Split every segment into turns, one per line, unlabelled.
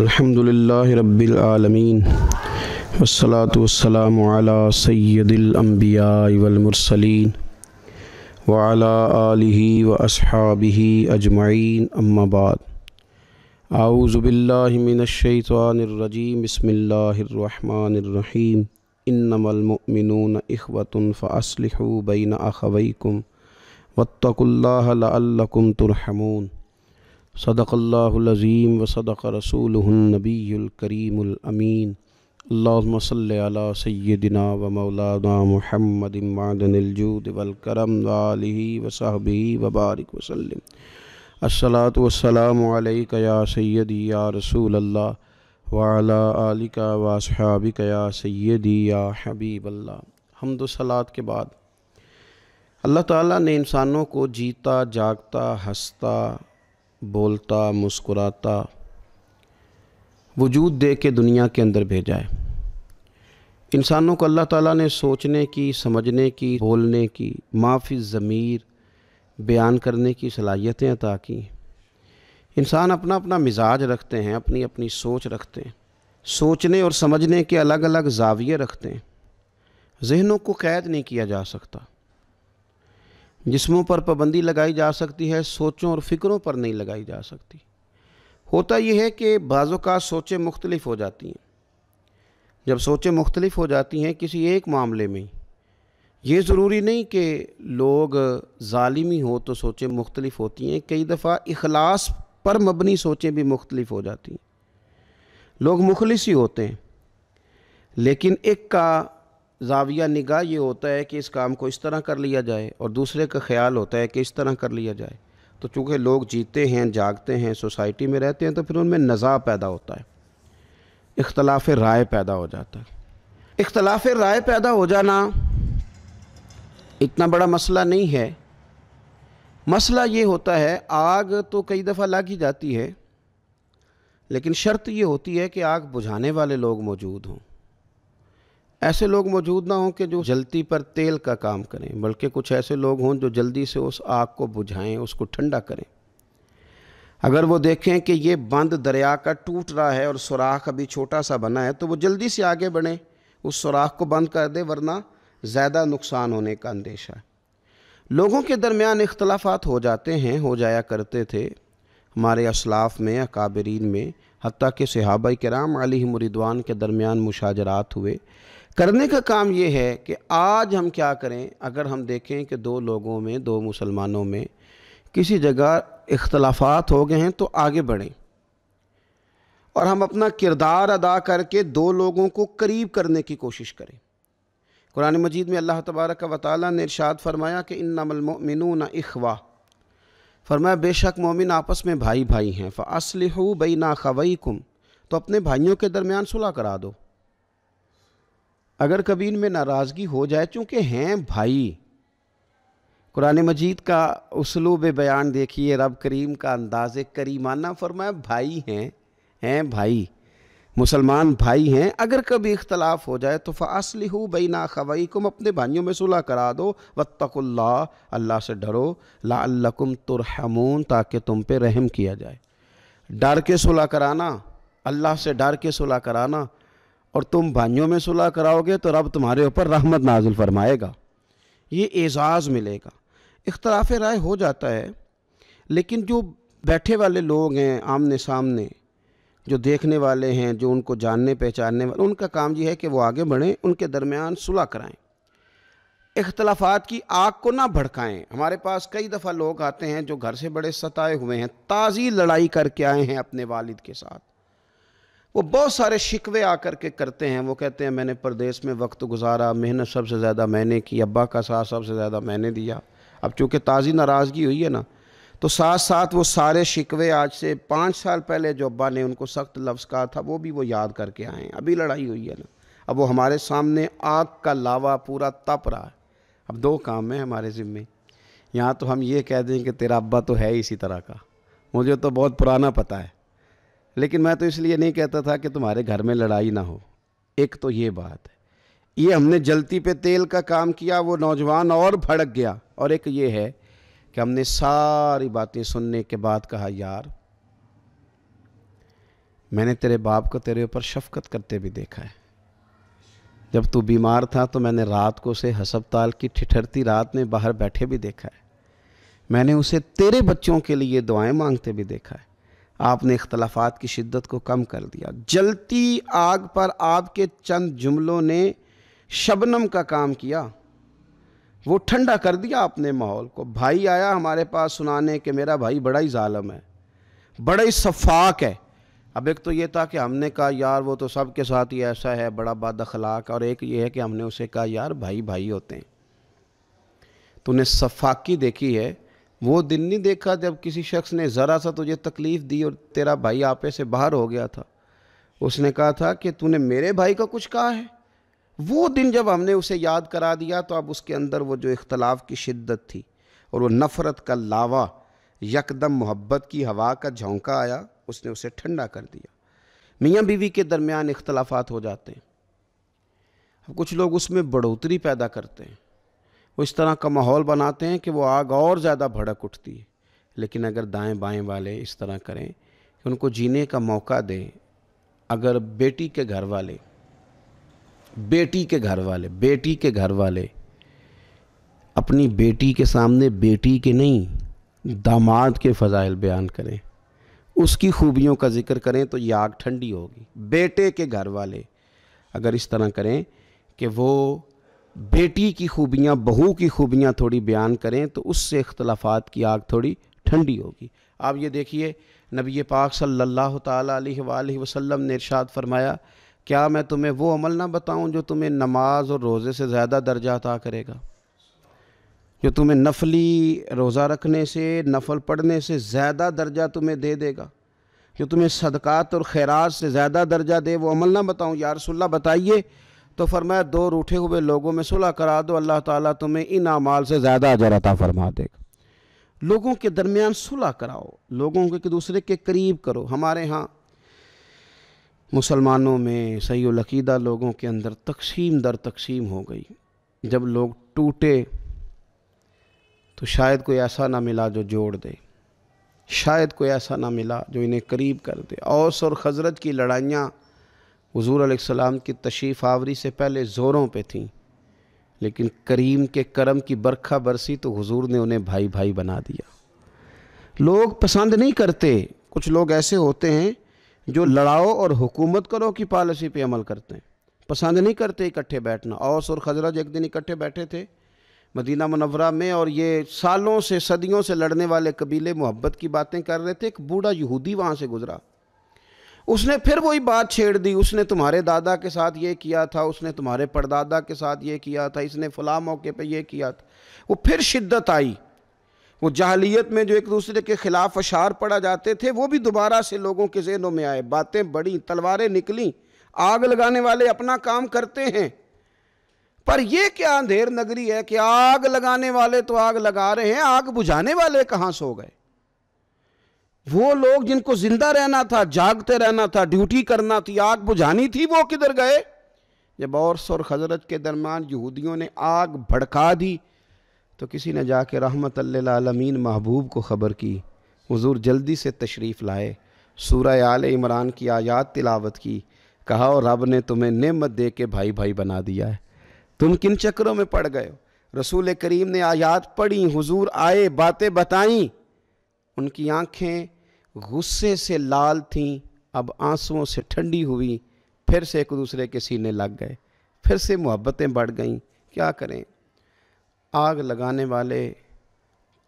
अल्हम्दुलिल्लाह रब्बिल आलमीन वस्सलातु वस्सलाम अला सय्यदिल अंबिया वल मुरसलीन व अला आलिहि व अस्हाबिहि अजमईन अम्मा बाद आऊज़ु बिल्लाहि मिनश शैतानिर रजीम बिस्मिल्लाहिर रहमानिर रहीम इन्नमल मुमिनून इखवतुन फ़अस्लिहू बैन अखवैकुम वत्तकुल्लाह लअल्लकुम तुरहमून सदक़ल्लाज़ीम व सदक़ रसूलनबीकरीमीन अल्लासल सैदिना व मौलाना महमदिनजूद वलकरम वाली वसाहबी वबारक वसलम असलात वसलामक या रसूल अल्लाह वाला आलिका वासहाबिक या सैदी हमद सलात के बाद अल्लाह ताला ने इंसानों को जीता जागता हंसता बोलता मुस्कुराता वजूद दे के दुनिया के अंदर भेजा है इंसानों को अल्लाह ताला ने सोचने की समझने की बोलने की माफ़ी ज़मीर बयान करने की सलाहियतें अता की इंसान अपना अपना मिजाज रखते हैं अपनी अपनी सोच रखते हैं सोचने और समझने के अलग अलग जाविये रखते हैं जहनों को कैद नहीं किया जा सकता जिस्मों पर पाबंदी लगाई जा सकती है सोचों और फ़िक्रों पर नहीं लगाई जा सकती होता यह है कि बाज़ों का सोचें मुख्तलिफ हो जाती हैं जब सोचें मुख्तलिफ हो जाती हैं किसी एक मामले में ये ज़रूरी नहीं कि लोग ालिमी हो तो सोचें मुख्तलिफ होती हैं कई दफ़ा अखलास पर मबनी सोचें भी मुख्तलिफ हो जाती हैं लोग मुखलिस ही होते हैं लेकिन एक का जाविया निगाह ये होता है कि इस काम को इस तरह कर लिया जाए और दूसरे का ख्याल होता है कि इस तरह कर लिया जाए तो चूँकि लोग जीते हैं जागते हैं सोसाइटी में रहते हैं तो फिर उनमें नज़ा पैदा होता है इख्तलाफ राय पैदा हो जाता है इख्तलाफ राय पैदा हो जाना इतना बड़ा मसला नहीं है मसला ये होता है आग तो कई दफ़ा लग ही जाती है लेकिन शर्त ये होती है कि आग बुझाने वाले लोग मौजूद हों ऐसे लोग मौजूद ना हों कि जो जलती पर तेल का काम करें बल्कि कुछ ऐसे लोग हों जो जल्दी से उस आग को बुझाएं उसको ठंडा करें अगर वो देखें कि ये बंद दरिया का टूट रहा है और सुराख अभी छोटा सा बना है तो वो जल्दी से आगे बढ़ें उस सुराख को बंद कर दे वरना ज़्यादा नुकसान होने का अंदेशा है लोगों के दरमियान इख्तलाफात हो जाते हैं हो जाया करते थे हमारे असलाफ में अकाबरीन में हती के सहाबा कराम अली मुरिदवान के दरमियान मुशाजरात हुए करने का काम ये है कि आज हम क्या करें अगर हम देखें कि दो लोगों में दो मुसलमानों में किसी जगह इख्तलाफात हो गए हैं तो आगे बढ़ें और हम अपना किरदार अदा करके दो लोगों को करीब करने की कोशिश करें कुरान मजीद में अल्लाह तबारक व ताली ने इरशाद फरमाया कि इन न अखवा फरमाया बेशक मोमिन आपस में भाई भाई हैं फ बई ना खवई तो अपने भाइयों के दरमियान सुलह करा दो अगर कभी इनमें नाराज़गी हो जाए चूँकि हैं भाई कुरान मजीद का उसलूब बयान देखिए रब करीम का अंदाज करीमाना फरमाए भाई हैं हैं भाई मुसलमान भाई हैं अगर कभी इख्तलाफ हो जाए तो फ़ासली हो ना ख़बई कुम अपने भाइयों में सुलह करा दो वत्तकुल्ला अल्लाह से डरो लाकुम तुरहमून ताकि तुम पे रहम किया जाए डर के सुलह कराना अल्लाह से डर के सुलह कराना और तुम भाइयों में सुलह कराओगे तो रब तुम्हारे ऊपर रहमत नाजुल फरमाएगा ये एजाज़ मिलेगा इख्तलाफ राय हो जाता है लेकिन जो बैठे वाले लोग हैं आमने सामने जो देखने वाले हैं जो उनको जानने पहचानने वाले उनका काम ये है कि वो आगे बढ़ें उनके दरमियान सुलह कराएं इख्तलाफात की आग को ना भड़काएं हमारे पास कई दफ़ा लोग आते हैं जो घर से बड़े सताए हुए हैं ताज़ी लड़ाई करके आए हैं अपने वालिद के साथ वो बहुत सारे शिकवे आकर के करते हैं वो कहते हैं मैंने परदेश में वक्त गुजारा मेहनत सबसे ज़्यादा मैंने की अब्बा का साथ सबसे ज़्यादा मैंने दिया अब चूँकि ताज़ी नाराज़गी हुई है ना तो साथ साथ वो सारे शिकवे आज से पाँच साल पहले जो अब्बा ने उनको सख्त लफ्ज़ कहा था वो भी वो याद करके आए हैं अभी लड़ाई हुई है ना अब वो हमारे सामने आग का लावा पूरा तप रहा है अब दो काम है हमारे ज़िम्मे यहाँ तो हम ये कह दें कि तेरा अब्बा तो है इसी तरह का मुझे तो बहुत पुराना पता है लेकिन मैं तो इसलिए नहीं कहता था कि तुम्हारे घर में लड़ाई ना हो एक तो ये बात है ये हमने जलती पे तेल का काम किया वो नौजवान और भड़क गया और एक ये है कि हमने सारी बातें सुनने के बाद कहा यार मैंने तेरे बाप को तेरे ऊपर शफकत करते भी देखा है जब तू बीमार था तो मैंने रात को उसे हस्पताल की ठिठरती रात में बाहर बैठे भी देखा है मैंने उसे तेरे बच्चों के लिए दुआएं मांगते भी देखा है आपने इख्तलाफात की शिद्दत को कम कर दिया जलती आग पर आपके चंद जुमलों ने शबनम का काम किया वो ठंडा कर दिया आपने माहौल को भाई आया हमारे पास सुनाने के मेरा भाई बड़ा ही ालम है बड़ा ही शफाक है अब एक तो ये था कि हमने कहा यार वो तो सब के साथ ही ऐसा है बड़ा बद अखलाक और एक ये है कि हमने उसे कहा यार भाई भाई होते हैं तूने शफाकी देखी है वो दिन नहीं देखा जब किसी शख्स ने ज़रा सा तुझे तकलीफ़ दी और तेरा भाई आपे से बाहर हो गया था उसने कहा था कि तूने मेरे भाई का कुछ कहा है वो दिन जब हमने उसे याद करा दिया तो अब उसके अंदर वो जो इख्तलाफ की शिद्दत थी और वो नफ़रत का लावा यकदम मोहब्बत की हवा का झोंका आया उसने उसे ठंडा कर दिया मियाँ बीवी के दरमियान इख्तलाफात हो जाते हैं अब कुछ लोग उसमें बढ़ोतरी पैदा करते हैं वो इस तरह का माहौल बनाते हैं कि वो आग और ज़्यादा भड़क उठती है लेकिन अगर दाएं बाएं वाले इस तरह करें कि उनको जीने का मौका दें अगर बेटी के घर वाले बेटी के घर वाले बेटी के घर वाले अपनी बेटी के सामने बेटी के नहीं दामाद के फ़जाइल बयान करें उसकी खूबियों का जिक्र करें तो ये आग ठंडी होगी बेटे के घर वाले अगर इस तरह करें कि वो बेटी की खूबियाँ बहू की खूबियाँ थोड़ी बयान करें तो उससे इख्तलाफात की आग थोड़ी ठंडी होगी आप ये देखिए नबी पाक सल्लल्लाहु अलैहि अलैहि वसल्लम ने इरशाद फरमाया क्या मैं तुम्हें वो अमल ना बताऊं जो तुम्हें नमाज और रोज़े से ज़्यादा दर्जा अता करेगा जो तुम्हें नफली रोज़ा रखने से नफल पढ़ने से ज़्यादा दर्जा तुम्हें दे देगा जो तुम्हें सदक़ात और खैरात से ज़्यादा दर्जा दे वो अमल ना बताऊँ यारसोल्ला बताइए तो फरमाया दो रूठे हुए लोगों में सुलह करा दो अल्लाह ताला तुम्हें इन अमाल से ज़्यादा अजर अता फरमा देगा लोगों के दरमियान सुलह कराओ लोगों के दूसरे के करीब करो हमारे यहाँ मुसलमानों में लकीदा लोगों के अंदर तकसीम दर तकसीम हो गई जब लोग टूटे तो शायद कोई ऐसा ना मिला जो जोड़ दे शायद कोई ऐसा ना मिला जो इन्हें करीब कर दे औस और खजरत की लड़ाइयाँ हजूर सलाम की तशीफ आवरी से पहले ज़ोरों पे थी लेकिन करीम के करम की बरखा बरसी तो हुजूर ने उन्हें भाई भाई बना दिया लोग पसंद नहीं करते कुछ लोग ऐसे होते हैं जो लड़ाओ और हुकूमत करो की पॉलिसी पे अमल करते हैं पसंद नहीं करते इकट्ठे बैठना औस और खजरज एक दिन इकट्ठे बैठे थे मदीना मनवरा में और ये सालों से सदियों से लड़ने वाले कबीले मोहब्बत की बातें कर रहे थे एक बूढ़ा यहूदी वहाँ से गुज़रा उसने फिर वही बात छेड़ दी उसने तुम्हारे दादा के साथ ये किया था उसने तुम्हारे परदादा के साथ ये किया था इसने फला मौके पे ये किया था वो फिर शिद्दत आई वो जाहलीत में जो एक दूसरे के ख़िलाफ़ अशार पड़ा जाते थे वो भी दोबारा से लोगों के जहनों में आए बातें बढ़ी तलवारें निकली आग लगाने वाले अपना काम करते हैं पर यह क्या अंधेर नगरी है कि आग लगाने वाले तो आग लगा रहे हैं आग बुझाने वाले कहाँ सो गए वो लोग जिनको जिंदा रहना था जागते रहना था ड्यूटी करना थी आग बुझानी थी वो किधर गए जब औरस और हजरत के दरमियान यहूदियों ने आग भड़का दी तो किसी ने जाके रहमत आलमीन महबूब को ख़बर की हजूर जल्दी से तशरीफ़ लाए सूर आल इमरान की आयात तिलावत की कहा और रब ने तुम्हें नेमत दे के भाई भाई बना दिया है तुम किन चक्करों में पड़ गए रसूल करीम ने आयात पढ़ी हुजूर आए बातें बताई उनकी आँखें गुस्से से लाल थीं अब आंसुओं से ठंडी हुई फिर से एक दूसरे के सीने लग गए फिर से मोहब्बतें बढ़ गईं क्या करें आग लगाने वाले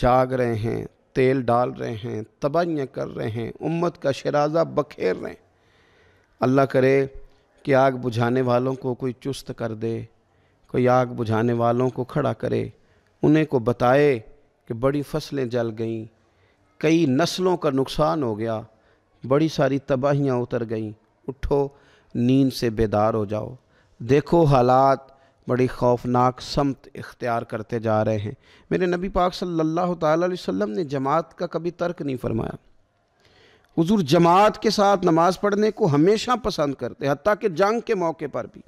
जाग रहे हैं तेल डाल रहे हैं तबाहियाँ कर रहे हैं उम्मत का शराजा बखेर रहे हैं अल्लाह करे कि आग बुझाने वालों को कोई चुस्त कर दे कोई आग बुझाने वालों को खड़ा करे उन्हें को बताए कि बड़ी फसलें जल गईं कई नस्लों का नुकसान हो गया बड़ी सारी तबाहियाँ उतर गईं उठो नींद से बेदार हो जाओ देखो हालात बड़ी खौफनाक समत इख्तियार करते जा रहे हैं मेरे नबी पाक सल्लल्लाहु अलैहि वसल्लम ने जमात का कभी तर्क नहीं फरमाया हुजूर जमात के साथ नमाज़ पढ़ने को हमेशा पसंद करते हती कि जंग के मौके पर भी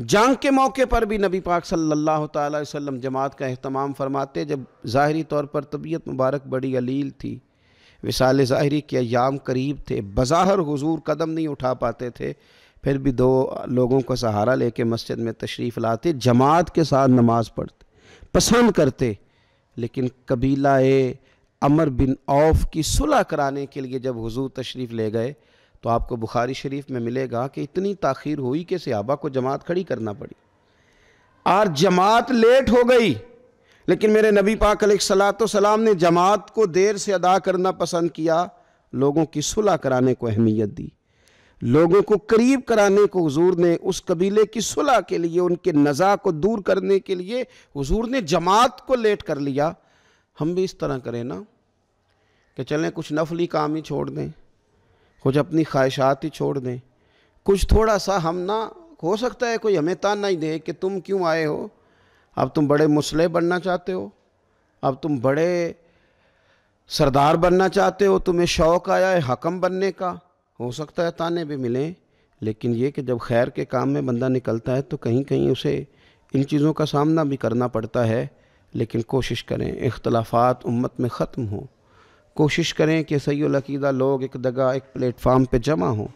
जंग के मौके पर भी नबी पाक सल्लल्लाहु अलैहि वसल्लम जमात का अहतमाम फरमाते जब ज़ाहरी तौर पर तबीयत मुबारक बड़ी अलील थी विसाल ज़ाहरी के अयाम करीब थे बज़ाहर हुजूर कदम नहीं उठा पाते थे फिर भी दो लोगों का सहारा लेके मस्जिद में तशरीफ़ लाते जमात के साथ नमाज पढ़ते पसंद करते लेकिन कबीला ए अमर बिन औफ की सुलह कराने के लिए जब हुजूर तशरीफ़ ले गए तो आपको बुखारी शरीफ में मिलेगा कि इतनी ताखीर हुई कि सियाबा को जमात खड़ी करना पड़ी और जमात लेट हो गई लेकिन मेरे नबी पाक सलाम ने जमात को देर से अदा करना पसंद किया लोगों की सुलह कराने को अहमियत दी लोगों को करीब कराने को हुजूर ने उस कबीले की सुलह के लिए उनके नज़ा को दूर करने के लिए हुजूर ने जमात को लेट कर लिया हम भी इस तरह करें ना कि चलें कुछ नफली काम ही छोड़ दें कुछ अपनी ख्वाहिशात ही छोड़ दें कुछ थोड़ा सा हम ना हो सकता है कोई हमें ताना ही दे कि तुम क्यों आए हो अब तुम बड़े मुसलह बनना चाहते हो अब तुम बड़े सरदार बनना चाहते हो तुम्हें शौक़ आया है हकम बनने का हो सकता है ताने भी मिलें लेकिन ये कि जब खैर के काम में बंदा निकलता है तो कहीं कहीं उसे इन चीज़ों का सामना भी करना पड़ता है लेकिन कोशिश करें इख्तलाफात उम्मत में ख़त्म हों कोशिश करें कि सैलकीदा लोग एक दगा एक प्लेटफार्म पे जमा हों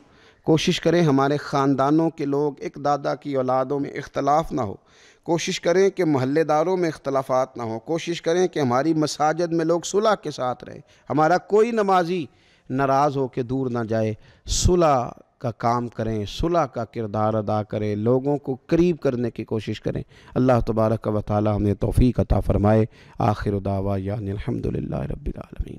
कोशिश करें हमारे ख़ानदानों के लोग एक दादा की औलादों में इख्तलाफ ना हो कोशिश करें कि महल्लेदारों में इख्तलाफात ना हो कोशिश करें कि हमारी मसाजद में लोग सुलह के साथ रहें हमारा कोई नमाजी नाराज़ हो के दूर ना जाए सुलह का काम करें सुलह का किरदार अदा करें लोगों को करीब करने की कोशिश करें अल्लाह तबारक व ताली हमें तोफ़ी अता फ़रमाए आखिर उदावा यानी अलहमदिल्ला रबीआलमीन